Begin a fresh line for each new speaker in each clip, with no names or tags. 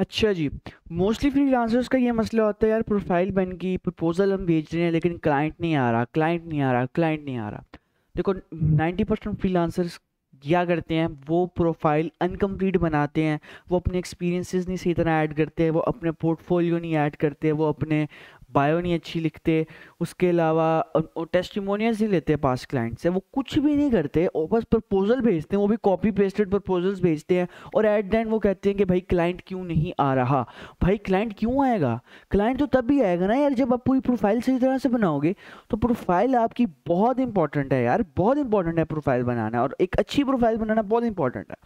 अच्छा जी mostly freelancers का ये मसला होता है यार प्रोफाइल बन गई प्रपोज़ल हम भेज रहे हैं लेकिन क्लाइंट नहीं आ रहा क्लाइंट नहीं आ रहा क्लाइंट नहीं आ रहा देखो नाइन्टी परसेंट फ्रीलांसर्स क्या करते हैं वो प्रोफाइल अनकम्प्लीट बनाते हैं वो अपने एक्सपीरियंसेस नहीं सही तरह ऐड करते हैं वो अपने पोर्टफोलियो नहीं ऐड करते वो अपने बायो नहीं अच्छी लिखते उसके अलावा टेस्टिमोनियल्स ही लेते हैं पास क्लाइंट से वो कुछ भी नहीं करते और बस प्रपोजल भेजते हैं वो भी कॉपी पेस्टेड प्रपोजल्स भेजते हैं और एट द एंड वो कहते हैं कि भाई क्लाइंट क्यों नहीं आ रहा भाई क्लाइंट क्यों आएगा क्लाइंट तो तब भी आएगा ना यार जब आप पूरी प्रोफाइल सही तरह से बनाओगे तो प्रोफाइल आपकी बहुत इंपॉर्टेंट है यार बहुत इंपॉर्टेंट है प्रोफाइल बनाना और एक अच्छी प्रोफाइल बनाना बहुत इंपॉर्टेंट है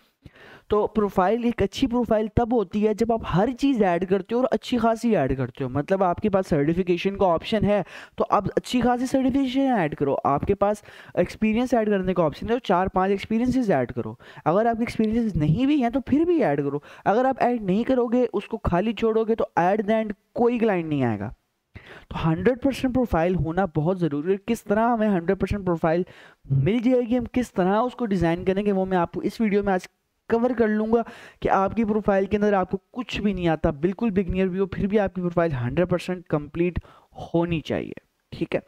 तो प्रोफाइल एक अच्छी प्रोफाइल तब होती है जब आप हर चीज़ ऐड करते हो और अच्छी खासी ऐड करते हो मतलब आपके पास सर्टिफिकेशन का ऑप्शन है तो आप अच्छी खासी सर्टिफिकेशन ऐड करो आपके पास एक्सपीरियंस ऐड करने का ऑप्शन है तो चार पांच एक्सपीरियंसेस ऐड करो अगर आपके एक्सपीरियंसेस नहीं भी हैं तो फिर भी ऐड करो अगर आप ऐड नहीं करोगे उसको खाली छोड़ोगे तो ऐट द एंड कोई क्लाइंट नहीं आएगा तो 100 परसेंट प्रोफाइल होना बहुत ज़रूरी है किस तरह हमें 100 परसेंट प्रोफाइल मिल जाएगी हम किस तरह उसको डिज़ाइन करेंगे वो मैं आपको इस वीडियो में आज कवर कर लूँगा कि आपकी प्रोफाइल के अंदर आपको कुछ भी नहीं आता बिल्कुल बिगनियर भी हो फिर भी आपकी प्रोफाइल हंड्रेड परसेंट कम्प्लीट होनी चाहिए ठीक है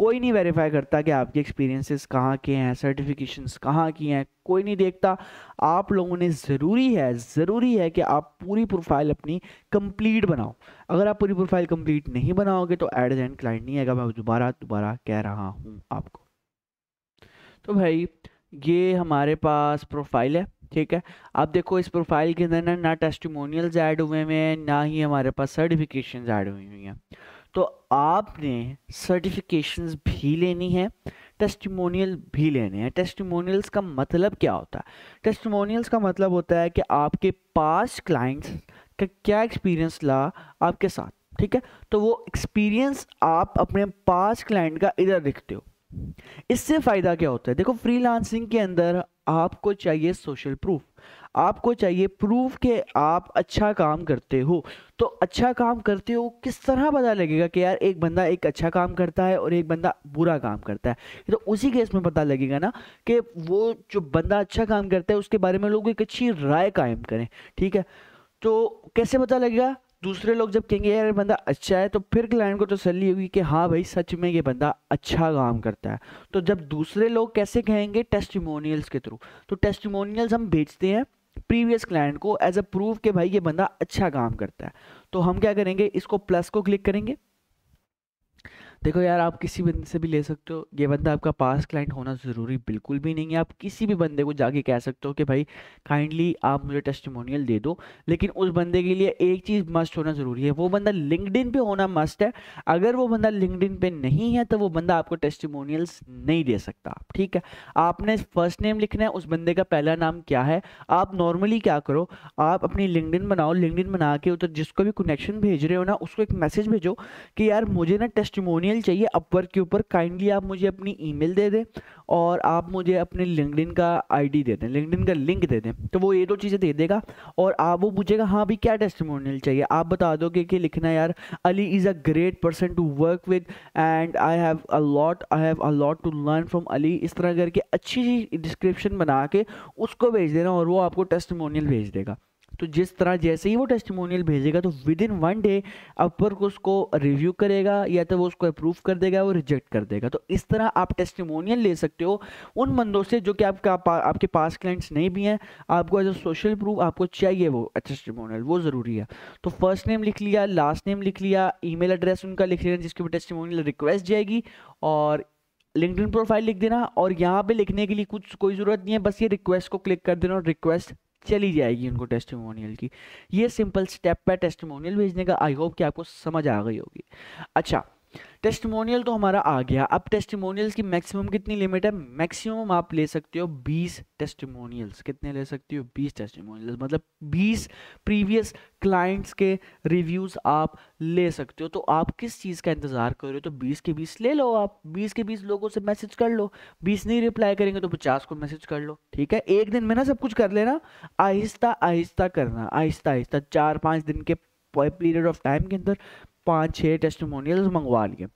कोई नहीं वेरीफाई करता कि आपके एक्सपीरियंसेस कहाँ के हैं सर्टिफिकेशंस कहाँ की हैं कोई नहीं देखता आप लोगों ने ज़रूरी है ज़रूरी है कि आप पूरी प्रोफाइल अपनी कंप्लीट बनाओ अगर आप पूरी प्रोफाइल कंप्लीट नहीं बनाओगे तो एड एंड क्लाइंट नहीं आएगा मैं दोबारा दोबारा कह रहा हूँ आपको तो भाई ये हमारे पास प्रोफाइल है ठीक है आप देखो इस प्रोफाइल के अंदर ना ना टेस्टिमोनियल्स ऐड हुए हुए हैं ना ही हमारे पास सर्टिफिकेशन ऐड हुई हुई हैं तो आपने सर्टिफिकेशंस भी लेनी है टेस्टिमोनियल भी लेने हैं टेस्टिमोनियल्स का मतलब क्या होता है टेस्टिमोनियल्स का मतलब होता है कि आपके पास क्लाइंट्स का क्या एक्सपीरियंस ला आपके साथ ठीक है तो वो एक्सपीरियंस आप अपने पास क्लाइंट का इधर दिखते हो इससे फ़ायदा क्या होता है देखो फ्रीलांसिंग के अंदर आपको चाहिए सोशल प्रूफ आपको चाहिए प्रूफ के आप अच्छा काम करते हो तो अच्छा काम करते हो किस तरह पता लगेगा कि यार एक बंदा एक अच्छा काम करता है और एक बंदा बुरा काम करता है तो उसी केस में पता लगेगा ना कि वो जो बंदा अच्छा काम करता है उसके बारे में लोग एक अच्छी राय कायम करें ठीक है तो कैसे पता लगेगा दूसरे लोग जब कहेंगे यार बंदा अच्छा है तो फिर क्लाइंट को तो तसली होगी कि हाँ भाई सच में ये बंदा अच्छा काम करता है तो जब दूसरे लोग कैसे कहेंगे टेस्टिमोनियल्स के थ्रू तो टेस्टिमोनियल्स हम भेजते हैं प्रीवियस क्लाइंट को एज अ प्रूफ के भाई ये बंदा अच्छा काम करता है तो हम क्या करेंगे इसको प्लस को क्लिक करेंगे देखो यार आप किसी बंदे से भी ले सकते हो ये बंदा आपका पास क्लाइंट होना ज़रूरी बिल्कुल भी नहीं है आप किसी भी बंदे को जाके कह सकते हो कि भाई काइंडली आप मुझे टेस्टिमोनियल दे दो लेकिन उस बंदे के लिए एक चीज़ मस्ट होना ज़रूरी है वो बंदा लिंकड पे होना मस्ट है अगर वो बंदा लिंकड पे नहीं है तो वो बंदा आपको टेस्टिमोनियल्स नहीं दे सकता ठीक है आपने फर्स्ट नेम लिखना है उस बंदे का पहला नाम क्या है आप नॉर्मली क्या करो आप अपनी लिंकड बनाओ लिंकड बना के उधर जिसको भी कनेक्शन भेज रहे हो ना उसको एक मैसेज भेजो कि यार मुझे ना टेस्टिमोनियल ईमेल चाहिए अपवर्क के ऊपर काइंडली आप मुझे अपनी ईमेल दे दें और आप मुझे अपने लिंकडिन का आईडी दे दें लिंकडिन का लिंक दे दें तो वो ये दो चीज़ें दे देगा और आप वो पूछेगा हाँ भी क्या टेस्टमोनियल चाहिए आप बता दोगे कि लिखना यार Ali is a great person to work with and I have a lot I have a lot to learn from Ali इस तरह करके अच्छी डिस्क्रिप्शन बना के उसको भेज देना और वो आपको टेस्टमोनियल भेज देगा तो जिस तरह जैसे ही वो टेस्टमोनियल भेजेगा तो विद इन वन डे को उसको रिव्यू करेगा या तो वो उसको अप्रूव कर देगा वो रिजेक्ट कर देगा तो इस तरह आप टेस्टमोनियल ले सकते हो उन बंदों से जो कि आपका आपके पास क्लाइंट्स नहीं भी हैं आपको एज अ सोशल प्रूफ आपको चाहिए वो टेस्टमोनियल वो ज़रूरी है तो फर्स्ट नेम लिख लिया लास्ट नेम लिख लिया ई एड्रेस उनका लिख लेना जिसके ऊपर टेस्टमोनियल रिक्वेस्ट जाएगी और लिंकड प्रोफाइल लिख देना और यहाँ पे लिखने के लिए कुछ कोई ज़रूरत नहीं है बस ये रिक्वेस्ट को क्लिक कर देना और रिक्वेस्ट चली जाएगी उनको टेस्टिमोनियल की ये सिंपल स्टेप है टेस्टिमोनियल भेजने का आई होप कि आपको समझ आ गई होगी अच्छा टेस्टमोनियल तो हमारा आ गया अब टेस्टमोनियल्स की मैक्सिमम कितनी लिमिट है मैक्सिमम आप ले सकते हो 20 टेस्टमोनियल्स कितने ले सकते हो 20 टेस्टमोनियल्स मतलब 20 प्रीवियस क्लाइंट्स के रिव्यूज़ आप ले सकते हो तो आप किस चीज़ का इंतज़ार कर रहे हो तो 20 के 20 ले लो आप 20 के 20 लोगों से मैसेज कर लो बीस नहीं रिप्लाई करेंगे तो पचास को मैसेज कर लो ठीक है एक दिन में ना सब कुछ कर लेना आहिस्ता आहिस्ता करना आहिस्ता आहिस्ता चार पाँच दिन के पीरियड ऑफ टाइम के अंदर पाँच छः टेस्टमोनियल्स मंगवा लिए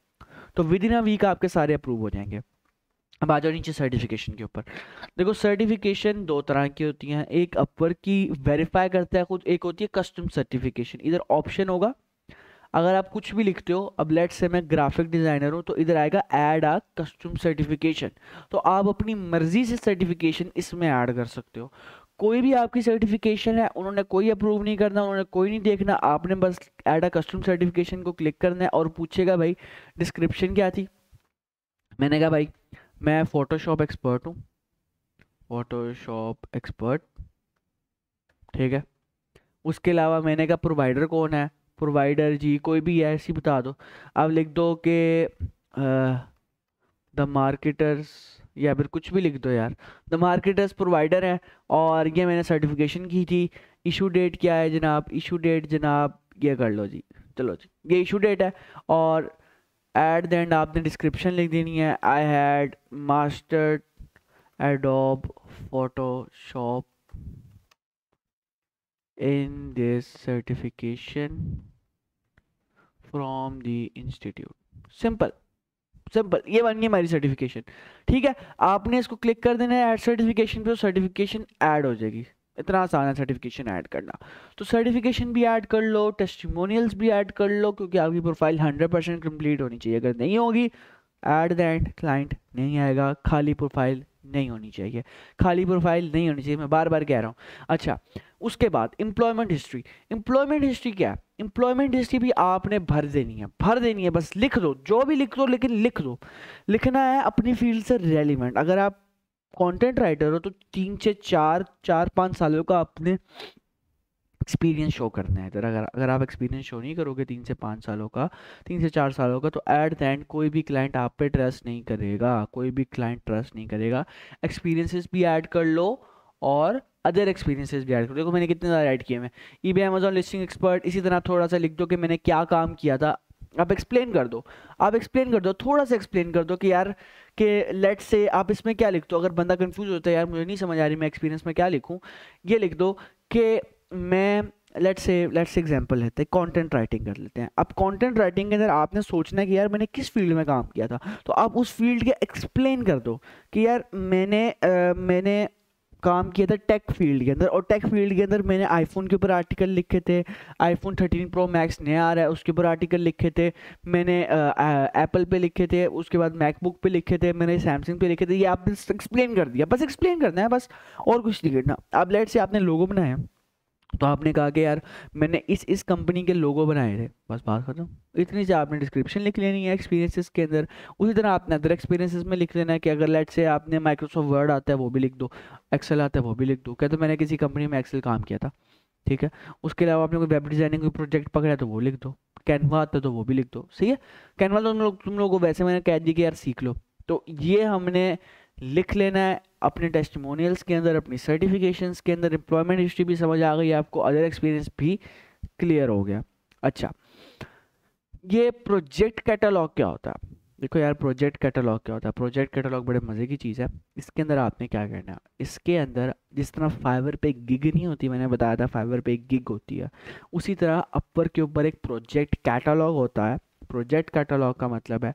तो विद इन अ वीक आपके सारे अप्रूव हो जाएंगे अब आ जाओ नीचे सर्टिफिकेशन के ऊपर देखो सर्टिफिकेशन दो तरह की होती हैं एक अपवर की वेरीफाई करता है खुद एक होती है कस्टम सर्टिफिकेशन इधर ऑप्शन होगा अगर आप कुछ भी लिखते हो अब लेट से मैं ग्राफिक डिज़ाइनर हूँ तो इधर आएगा ऐड आ कस्टम सर्टिफिकेशन तो आप अपनी मर्ज़ी से सर्टिफिकेशन इसमें ऐड कर सकते हो कोई भी आपकी सर्टिफिकेशन है उन्होंने कोई अप्रूव नहीं करना उन्होंने कोई नहीं देखना आपने बस एड अ कस्टम सर्टिफिकेशन को क्लिक करना है और पूछेगा भाई डिस्क्रिप्शन क्या थी मैंने कहा भाई मैं फ़ोटोशॉप एक्सपर्ट हूँ फ़ोटोशॉप एक्सपर्ट ठीक है उसके अलावा मैंने कहा प्रोवाइडर कौन है प्रोवाइडर जी कोई भी है ऐसी बता दो आप लिख दो कि द मार्केटर्स या फिर कुछ भी लिख दो यार द मार्केट एज प्रोवाइडर है और ये मैंने सर्टिफिकेशन की थी इशू डेट क्या है जनाब इशू डेट जनाब ये कर लो जी चलो जी ये इशू डेट है और एट द एंड आपने डिस्क्रिप्शन लिख देनी है I had master Adobe Photoshop in this certification from the institute simple simple ये बन गई हमारी सर्टिफिकेशन ठीक है आपने इसको क्लिक कर देना है ऐड सर्टिफिकेशन पे सर्टिफिकेशन ऐड हो जाएगी इतना आसान है सर्टिफिकेशन ऐड करना तो सर्टिफिकेशन भी ऐड कर लो टेस्टिमोनियल्स भी ऐड कर लो क्योंकि आपकी प्रोफाइल 100 परसेंट कम्प्लीट होनी चाहिए अगर नहीं होगी ऐट द एंड क्लाइंट नहीं आएगा खाली प्रोफाइल नहीं होनी चाहिए खाली प्रोफाइल नहीं होनी चाहिए मैं बार बार कह रहा हूँ अच्छा उसके बाद एम्प्लॉयमेंट हिस्ट्री एम्प्लॉयमेंट हिस्ट्री क्या है एम्प्लॉयमेंट हिस्ट्री भी आपने भर देनी है भर देनी है बस लिख दो जो भी लिख दो लेकिन लिख दो लिखना है अपनी फील्ड से रेलिवेंट अगर आप कंटेंट राइटर हो तो तीन से चार चार पाँच सालों का अपने एक्सपीरियंस शो करना है तो अगर अगर आप एक्सपीरियंस शो नहीं करोगे तीन से पाँच सालों का तीन से चार सालों का तो ऐट द एंड कोई भी क्लाइंट आप पे ट्रस्ट नहीं करेगा कोई भी क्लाइंट ट्रस्ट नहीं करेगा एक्सपीरियंसेस भी ऐड कर लो और अदर एक्सपीरियंसेस भी ऐड करो देखो मैंने कितने ज़्यादा ऐड किए मैं eBay Amazon listing expert इसी तरह थोड़ा सा लिख दो कि मैंने क्या काम किया था आप एक्सप्लेन कर दो आप एक्सप्लेन कर दो थोड़ा सा एक्सप्लेन कर दो कि यार कि लेट से आप इसमें क्या लिख दो अगर बंदा कंफ्यूज होता है यार मुझे नहीं समझ आ रही मैं एक्सपीरियंस में क्या लिखूँ ये लिख दो कि मैं लेट्स से लेट्स एग्जांपल लेते हैं कंटेंट राइटिंग कर लेते हैं अब कंटेंट राइटिंग के अंदर आपने सोचना है कि यार मैंने किस फील्ड में काम किया था तो आप उस फील्ड के एक्सप्लेन कर दो कि यार मैंने आ, मैंने काम किया था टेक फील्ड के अंदर और टेक फील्ड के अंदर मैंने आईफोन के ऊपर आर्टिकल लिखे थे आईफोन थर्टीन प्रो मैक्स नया आ रहा है उसके ऊपर आर्टिकल लिखे थे मैंने एप्पल पे लिखे थे उसके बाद मैकबुक पे लिखे थे मैंने सैमसंग पे लिखे थे ये आपने एक्सप्लेन कर दिया बस एक्सप्लेन करना है बस और कुछ नहीं करना अब लेट से आपने लोगो बनाया तो आपने कहा कि यार मैंने इस इस कंपनी के लोगो बनाए थे बस बात खत्म इतनी से आपने डिस्क्रिप्शन लिख लेनी है एक्सपीरियंसेस के अंदर उसी तरह आपने अदर एक्सपीरियंसेस में लिख लेना है कि अगर लेट से आपने माइक्रोसॉफ्ट वर्ड आता है वो भी लिख दो एक्सेल आता है वो भी लिख दो क्या तो मैंने किसी कंपनी में एक्सेल काम किया था ठीक है उसके अलावा आपने कोई वेब डिज़ाइनिंग कोई प्रोजेक्ट पकड़ा तो वो लिख दो कैनवा आता है तो वो भी लिख दो सही है कैनवा तो तुम लोग तुम लोगों को वैसे मैंने कह दी कि यार सीख लो तो ये हमने लिख लेना है अपने टेस्टमोनियल्स के अंदर अपनी सर्टिफिकेशन के अंदर एम्प्लॉयमेंट हिस्ट्री भी समझ आ गई आपको अदर एक्सपीरियंस भी क्लियर हो गया अच्छा ये प्रोजेक्ट कैटलॉग क्या होता है देखो यार प्रोजेक्ट कैटलॉग क्या होता है प्रोजेक्ट कैटलॉग बड़े मज़े की चीज़ है इसके अंदर आपने क्या करना है इसके अंदर जिस तरह फाइवर पे गिग नहीं होती मैंने बताया था फाइवर पे एक गिग होती है उसी तरह अपर के ऊपर एक प्रोजेक्ट कैटलॉग होता है प्रोजेक्ट कैटलॉग का मतलब है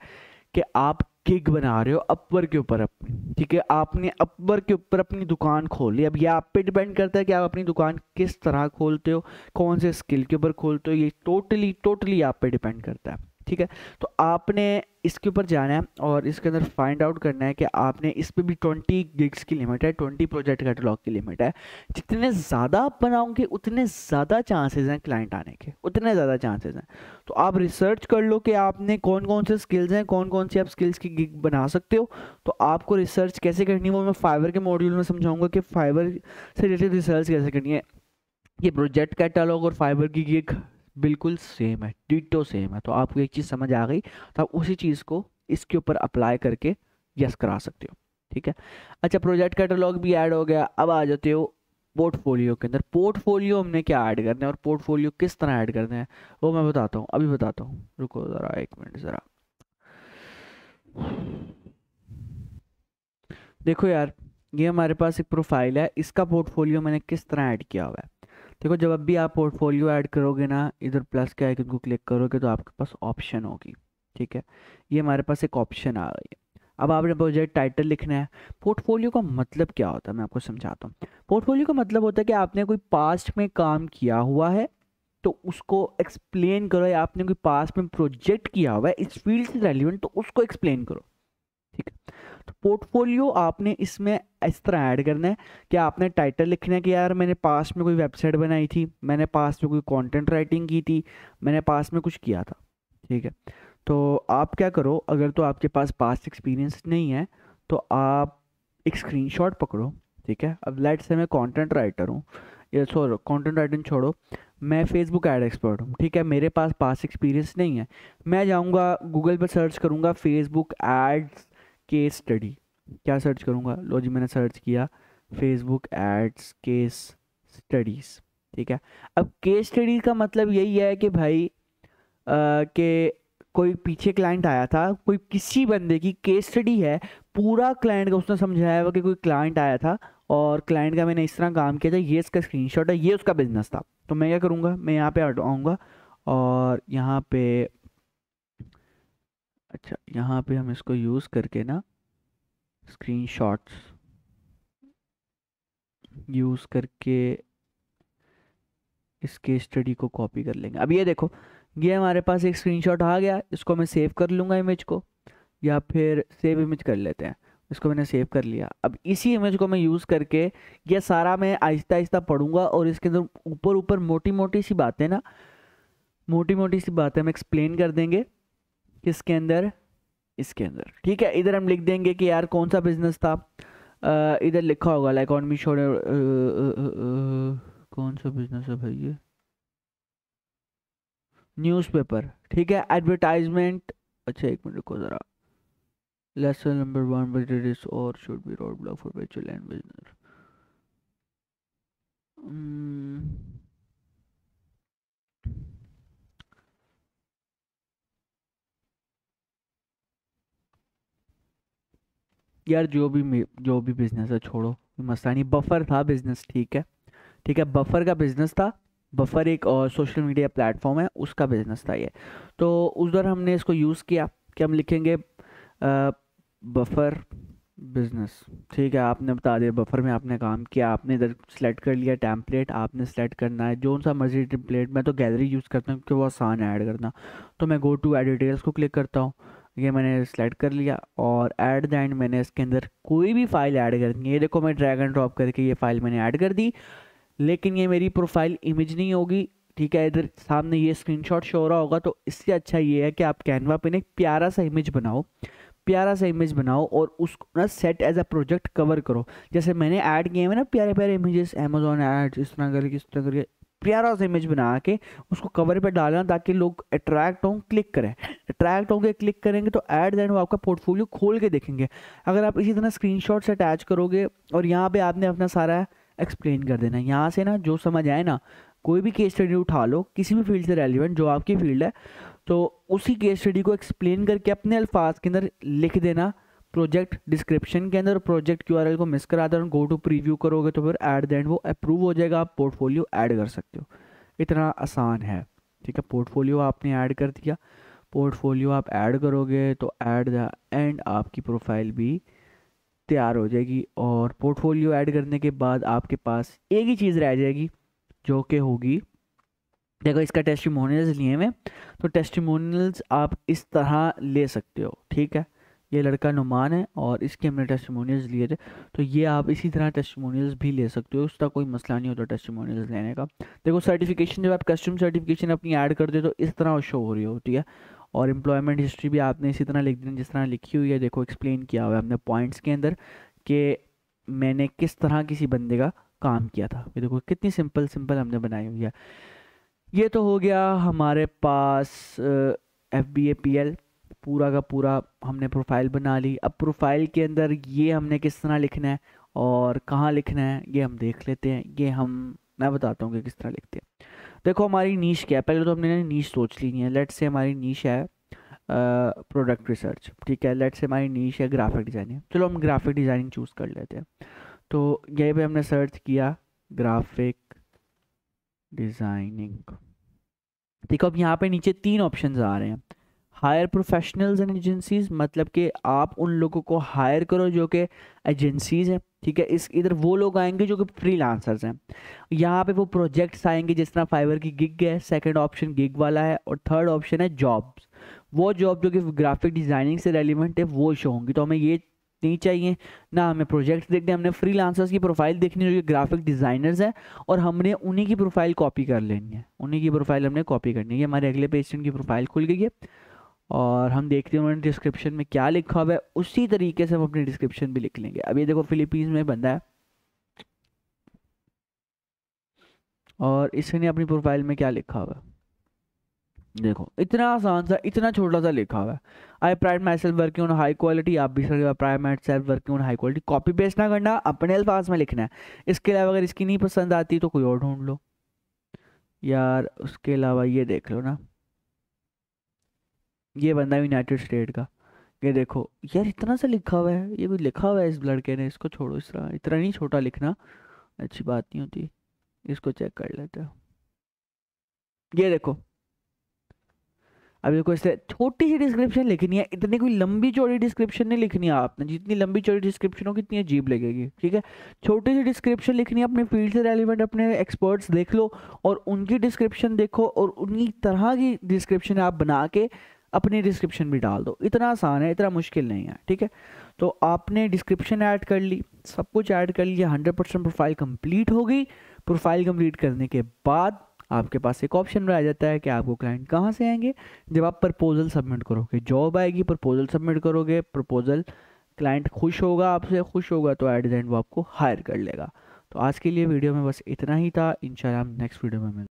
कि आप गिग बना रहे हो अपवर के ऊपर अपनी ठीक है आपने अपवर के ऊपर अपनी दुकान खोल ली अब ये आप पे डिपेंड करता है कि आप अपनी दुकान किस तरह खोलते हो कौन से स्किल के ऊपर खोलते हो ये टोटली टोटली आप पे डिपेंड करता है ठीक है तो आपने इसके ऊपर जाना है और इसके अंदर फाइंड आउट करना है कि आपने इस पर भी ट्वेंटी गिग्स की लिमिट है ट्वेंटी प्रोजेक्ट कैटलॉग की लिमिट है जितने ज़्यादा आप बनाओगे उतने ज़्यादा चांसेस हैं क्लाइंट आने के उतने ज़्यादा चांसेस हैं तो आप रिसर्च कर लो कि आपने कौन कौन से स्किल्स हैं कौन कौन सी आप स्किल्स की गिग बना सकते हो तो आपको रिसर्च कैसे करनी है वो मैं फाइबर के मॉड्यूल में समझाऊँगा कि फाइबर से रिलेटेड रिसर्च कैसे करनी है ये प्रोजेक्ट कैटलॉग और फाइबर की गिग बिल्कुल सेम है डिटो सेम है तो आपको एक चीज़ समझ आ गई तो आप उसी चीज़ को इसके ऊपर अप्लाई करके यस करा सकते हो ठीक है अच्छा प्रोजेक्ट कैटलॉग भी ऐड हो गया अब आ जाते हो पोर्टफोलियो के अंदर पोर्टफोलियो हमने क्या ऐड करना है और पोर्टफोलियो किस तरह ऐड करना है वो मैं बताता हूँ अभी बताता हूँ रुको ज़रा एक मिनट ज़रा देखो यार ये हमारे पास एक प्रोफाइल है इसका पोर्टफोलियो मैंने किस तरह ऐड किया हुआ है देखो जब भी आप पोर्टफोलियो ऐड करोगे ना इधर प्लस के आइकन को क्लिक करोगे तो आपके पास ऑप्शन होगी ठीक है ये हमारे पास एक ऑप्शन आ गई अब आपने प्रोजेक्ट टाइटल लिखना है पोर्टफोलियो का मतलब क्या होता है मैं आपको समझाता हूँ पोर्टफोलियो का मतलब होता है कि आपने कोई पास्ट में काम किया हुआ है तो उसको एक्सप्लेन करो या आपने कोई पास्ट में प्रोजेक्ट किया हुआ है इस फील्ड से रेलिवेंट तो उसको एक्सप्लेन करो पोर्टफोलियो आपने इसमें इस तरह ऐड करना है कि आपने टाइटल लिखना है कि यार मैंने पास में कोई वेबसाइट बनाई थी मैंने पास में कोई कंटेंट राइटिंग की थी मैंने पास में कुछ किया था ठीक है तो आप क्या करो अगर तो आपके पास पास एक्सपीरियंस नहीं है तो आप एक स्क्रीन पकड़ो ठीक है अब लेट से मैं कॉन्टेंट राइटर हूँ या छोड़ो कॉन्टेंट राइटिंग छोड़ो मैं फेसबुक ऐड एक्सपर्ट हूँ ठीक है मेरे पास पास एक्सपीरियंस नहीं है मैं जाऊँगा गूगल पर सर्च करूँगा फेसबुक एड्स केस स्टडी क्या सर्च करूँगा लो जी मैंने सर्च किया फेसबुक एड्स केस स्टडीज़ ठीक है अब केस स्टडीज़ का मतलब यही है कि भाई के कोई पीछे क्लाइंट आया था कोई किसी बंदे की केस स्टडी है पूरा क्लाइंट का उसने समझाया हुआ कि कोई क्लाइंट आया था और क्लाइंट का मैंने इस तरह काम किया था ये इसका स्क्रीनशॉट है ये उसका बिजनेस था तो मैं क्या करूँगा मैं यहाँ पे आऊँगा और यहाँ पे अच्छा यहाँ पे हम इसको यूज़ करके ना स्क्रीनशॉट्स यूज़ करके इसके स्टडी को कॉपी कर लेंगे अब ये देखो ये हमारे पास एक स्क्रीनशॉट आ गया इसको मैं सेव कर लूँगा इमेज को या फिर सेव इमेज कर लेते हैं इसको मैंने सेव कर लिया अब इसी इमेज को मैं यूज़ करके यह सारा मैं आहिस्ता आहिस्ता पढ़ूंगा और इसके अंदर ऊपर ऊपर मोटी मोटी सी बातें ना मोटी मोटी सी बातें हम एक्सप्लेन कर देंगे किसके अंदर इसके अंदर ठीक है इधर हम लिख देंगे कि यार कौन सा बिजनेस था इधर लिखा होगा लाइक ऑन मी शोर कौन सा बिजनेस है भाई ये न्यूज़पेपर ठीक है एडवर्टाइजमेंट अच्छा एक मिनट रुको ज़रा lesson number one budget is और should be road block for virtual and business hmm। यार जो भी जो भी बिजनेस है छोड़ो मसला नहीं बफर था बिजनेस ठीक है ठीक है बफर का बिजनेस था बफर एक और सोशल मीडिया प्लेटफॉर्म है उसका बिजनेस था ये तो उस दौर हमने इसको यूज़ किया कि हम लिखेंगे बफर बिजनेस ठीक है आपने बता दिया बफर में आपने काम किया आपने इधर सेलेक्ट कर लिया टैम्पलेट आपने सेलेक्ट करना है जो सा मर्जी टेम्पलेट मैं तो गैलरी यूज़ करता हूँ क्योंकि वो आसान है ऐड करना तो मैं गो टू एडिटेल्स को क्लिक करता हूँ ये मैंने सेलेक्ट कर लिया और ऐट द एंड मैंने इसके अंदर कोई भी फाइल ऐड कर दी ये देखो मैं ड्रैग एंड ड्रॉप करके ये फाइल मैंने ऐड कर दी लेकिन ये मेरी प्रोफाइल इमेज नहीं होगी ठीक है इधर सामने ये स्क्रीनशॉट शो हो रहा होगा तो इससे अच्छा ये है कि आप कैनवा पे ना प्यारा सा इमेज बनाओ प्यारा सा इमेज बनाओ और उसको ना set as a project cover करो जैसे मैंने ऐड किए हैं ना प्यारे प्यारे इमेजेस अमेजोन ऐड इस तरह करके इस तरह करके प्यारा सा इमेज बना के उसको कवर पे डालना ताकि लोग अट्रैक्ट हों क्लिक करें अट्रैक्ट होंगे क्लिक करेंगे तो ऐड दैन वो आपका पोर्टफोलियो खोल के देखेंगे अगर आप इसी तरह स्क्रीनशॉट से अटैच करोगे और यहाँ पे आपने अपना सारा एक्सप्लेन कर देना है यहाँ से ना जो समझ आए ना कोई भी केस स्टडी उठा लो किसी भी फील्ड से रेलिवेंट जो आपकी फील्ड है तो उसी केस स्टडी को एक्सप्लेन करके अपने अल्फाज के अंदर लिख देना प्रोजेक्ट डिस्क्रिप्शन के अंदर प्रोजेक्ट क्यू को मिस करा दे गो टू प्रीव्यू करोगे तो फिर एट द एंड वो अप्रूव हो जाएगा आप पोर्टफोलियो ऐड कर सकते हो इतना आसान है ठीक है पोर्टफोलियो आपने ऐड कर दिया पोर्टफोलियो आप ऐड करोगे तो ऐड द एंड आपकी प्रोफाइल भी तैयार हो जाएगी और पोर्टफोलियो ऐड करने के बाद आपके पास एक ही चीज़ रह जाएगी जो कि होगी देखो इसका टेस्टिमोनियल्स लिए हुए तो टेस्टिमोनियल्स आप इस तरह ले सकते हो ठीक है ये लड़का नुमान है और इसके हमने टेस्टमोनियल्स लिए थे तो ये आप इसी तरह टेस्टमोनियल्स भी ले सकते हो उसका कोई मसला नहीं होता टेस्टमोनियल्स लेने का देखो सर्टिफिकेशन जब आप कस्टम सर्टिफिकेशन अपनी ऐड कर दे तो इस तरह शो हो रही होती है और एम्प्लॉयमेंट हिस्ट्री भी आपने इसी तरह लिख दी जिस तरह लिखी हुई है देखो एक्सप्लेन किया हुआ है हमने पॉइंट्स के अंदर कि मैंने किस तरह किसी बंदे का काम किया था ये देखो कितनी सिंपल सिंपल हमने बनाई हुई है ये तो हो गया हमारे पास F B A P L पूरा का पूरा हमने प्रोफाइल बना ली अब प्रोफाइल के अंदर ये हमने किस तरह लिखना है और कहाँ लिखना है ये हम देख लेते हैं ये हम मैं बताता हूँ कि किस तरह लिखते हैं देखो हमारी नीच क्या है पहले तो हमने नीच सोच ली है लेट से हमारी नीच है प्रोडक्ट रिसर्च ठीक है लेट से हमारी नीच है ग्राफिक डिज़ाइनिंग चलो हम ग्राफिक डिज़ाइनिंग चूज़ कर लेते हैं तो यही पे हमने सर्च किया ग्राफिक डिज़ाइनिंग देखो अब यहाँ पे नीचे तीन ऑप्शंस आ रहे हैं हायर प्रोफेशनल्स एंड एजेंसीज मतलब कि आप उन लोगों को हायर करो जो कि एजेंसीज हैं ठीक है इस इधर वो लोग आएंगे जो कि फ्री लांसर्स हैं यहाँ पे वो प्रोजेक्ट्स आएंगे जिस तरह फाइबर की गिग है सेकंड ऑप्शन गिग वाला है और थर्ड ऑप्शन है जॉब्स वो जॉब जो कि ग्राफिक डिज़ाइनिंग से रेलिवेंट है वो शो होंगी तो हमें ये नहीं चाहिए ना हमें प्रोजेक्ट्स देखने हमने फ्री लांसर्स की प्रोफाइल देखनी जो ग्राफिक डिज़ाइनर्स हैं और हमने उन्हीं की प्रोफाइल कॉपी कर लेनी है उन्हीं की प्रोफाइल हमने कॉपी करनी है हमारे अगले पेशेंट की प्रोफाइल खुल गई है और हम देखते हैं उन्होंने डिस्क्रिप्शन में क्या लिखा हुआ है उसी तरीके से हम अपनी डिस्क्रिप्शन भी लिख लेंगे अब ये देखो फिलीपींस में बंदा है और इसने अपनी प्रोफाइल में क्या लिखा हुआ है देखो इतना आसान सा इतना छोटा सा लिखा हुआ है I pride myself working on high quality आप भी sir pride myself working on high quality copy paste ना करना अपने अल्फाज में लिखना है इसके अलावा अगर इसकी नहीं पसंद आती तो कोई और ढूंढ लो यार उसके अलावा ये देख लो ना ये बंदा यूनाइटेड स्टेट का ये देखो यार इतना सा लिखा हुआ है ये भी लिखा हुआ है इस लड़के ने इसको छोड़ो इस तरह इतना नहीं छोटा लिखना अच्छी बात नहीं होती इसको चेक कर लेते हो ये देखो अब देखो इससे छोटी सी डिस्क्रिप्शन लिखनी है इतनी कोई लंबी चौड़ी डिस्क्रिप्शन नहीं लिखनी है आपने जितनी लंबी चौड़ी डिस्क्रिप्शन होगी इतनी अजीब लगेगी ठीक है छोटी सी डिस्क्रिप्शन लिखनी है अपने फील्ड से रेलिवेंट अपने एक्सपर्ट्स देख लो और उनकी डिस्क्रिप्शन देखो और उन्हीं तरह की डिस्क्रिप्शन आप बना के अपनी डिस्क्रिप्शन भी डाल दो इतना आसान है इतना मुश्किल नहीं है ठीक है तो आपने डिस्क्रिप्शन ऐड कर ली सब कुछ ऐड कर लिया हंड्रेड परसेंट प्रोफाइल कंप्लीट हो गई प्रोफाइल कंप्लीट करने के बाद आपके पास एक ऑप्शन में आ जाता है कि आपको क्लाइंट कहाँ से आएंगे जब आप प्रपोजल सबमिट करोगे जॉब आएगी प्रपोजल सबमिट करोगे प्रपोजल क्लाइंट खुश होगा आपसे खुश होगा तो एट द एंड वो आपको हायर कर लेगा तो आज के लिए वीडियो में बस इतना ही था इन हम नेक्स्ट वीडियो में मिल